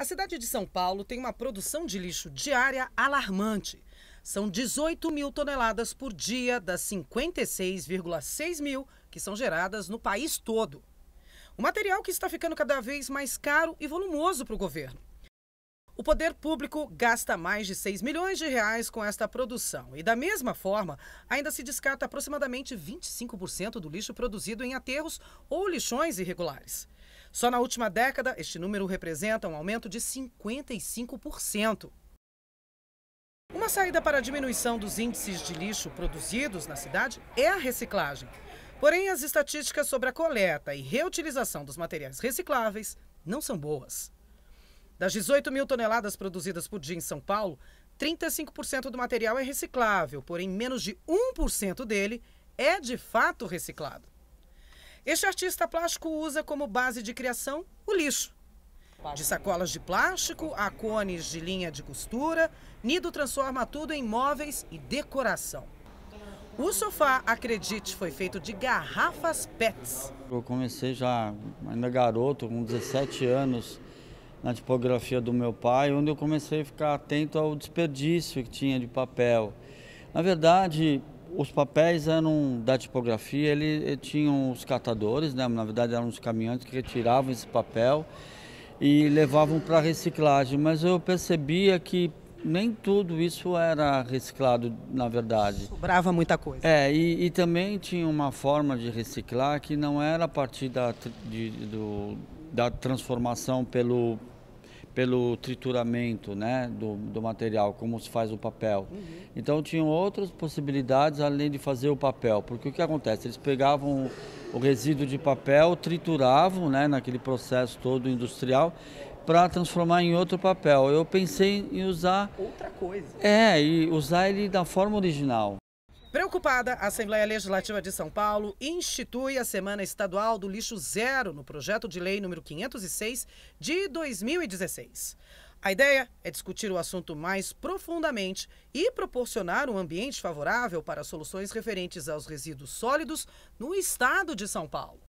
A cidade de São Paulo tem uma produção de lixo diária alarmante. São 18 mil toneladas por dia das 56,6 mil que são geradas no país todo. O material que está ficando cada vez mais caro e volumoso para o governo. O poder público gasta mais de 6 milhões de reais com esta produção e, da mesma forma, ainda se descarta aproximadamente 25% do lixo produzido em aterros ou lixões irregulares. Só na última década, este número representa um aumento de 55%. Uma saída para a diminuição dos índices de lixo produzidos na cidade é a reciclagem. Porém, as estatísticas sobre a coleta e reutilização dos materiais recicláveis não são boas. Das 18 mil toneladas produzidas por dia em São Paulo, 35% do material é reciclável, porém menos de 1% dele é de fato reciclado. Este artista plástico usa como base de criação o lixo. De sacolas de plástico a cones de linha de costura, Nido transforma tudo em móveis e decoração. O sofá, acredite, foi feito de garrafas PETs. Eu comecei já, ainda garoto, com 17 anos, na tipografia do meu pai, onde eu comecei a ficar atento ao desperdício que tinha de papel. Na verdade, os papéis eram da tipografia, ele, ele tinham os catadores, né? na verdade eram os caminhantes que retiravam esse papel e levavam para reciclagem, mas eu percebia que nem tudo isso era reciclado, na verdade. Sobrava muita coisa. É, e, e também tinha uma forma de reciclar que não era a partir da, de, do, da transformação pelo pelo trituramento né, do, do material, como se faz o papel. Uhum. Então tinham outras possibilidades além de fazer o papel, porque o que acontece? Eles pegavam o resíduo de papel, trituravam né, naquele processo todo industrial para transformar em outro papel. Eu pensei em usar outra coisa. É, e usar ele da forma original. Preocupada, a Assembleia Legislativa de São Paulo institui a Semana Estadual do Lixo Zero no projeto de lei número 506 de 2016. A ideia é discutir o assunto mais profundamente e proporcionar um ambiente favorável para soluções referentes aos resíduos sólidos no estado de São Paulo.